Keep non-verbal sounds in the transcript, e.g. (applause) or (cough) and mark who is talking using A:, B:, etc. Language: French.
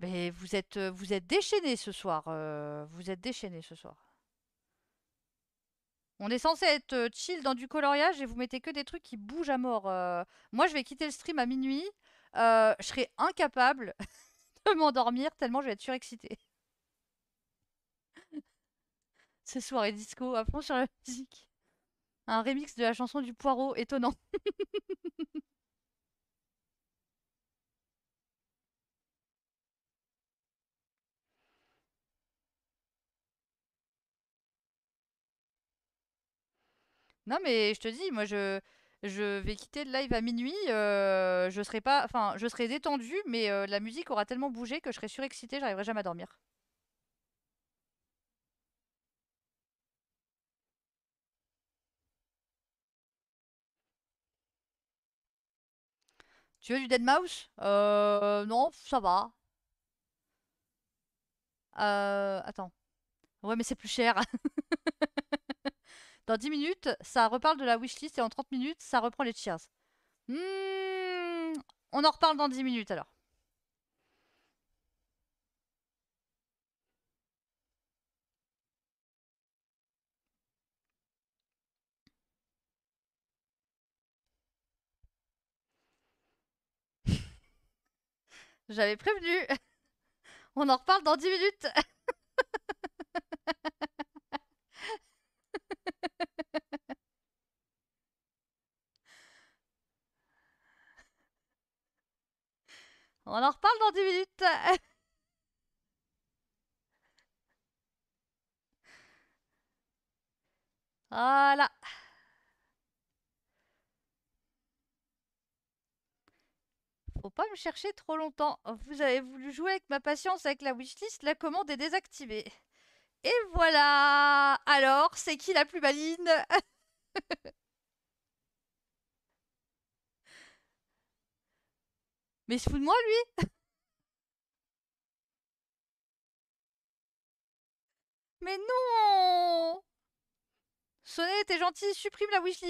A: Mais vous êtes, euh, vous êtes ce soir. Euh, vous êtes déchaînés ce soir. On est censé être euh, chill dans du coloriage et vous mettez que des trucs qui bougent à mort. moi, je vais quitter le stream à minuit. je serai incapable (laughs) de m'endormir tellement je vais être surexcitée. (laughs) soir est disco à fond sur la (laughs) musique. Un remix de la chanson du poireau étonnant. Non, mais je te dis, moi, je, je vais quitter le live à minuit. Euh, je serai pas, enfin, je serai détendue, mais euh, la musique aura tellement bougé que je serai surexcitée, j'arriverai jamais à dormir. Tu veux du Dead Mouse Euh, non, ça va. Euh, attends. Ouais, mais c'est plus cher. (laughs) Dans 10 minutes, ça reparle de la wishlist et en 30 minutes, ça reprend les cheers. Hmm, on en reparle dans 10 minutes alors. (laughs) J'avais prévenu. (laughs) On en reparle dans 10 minutes. (laughs) On en reparle dans 10 minutes. (laughs) voilà. Faut pas me chercher trop longtemps. Vous avez voulu jouer avec ma patience avec la wishlist, la commande est désactivée. Et voilà Alors, c'est qui la plus maligne (laughs) Mais il se fout de moi, lui Mais non Sonnet, t'es gentil, supprime la wishlist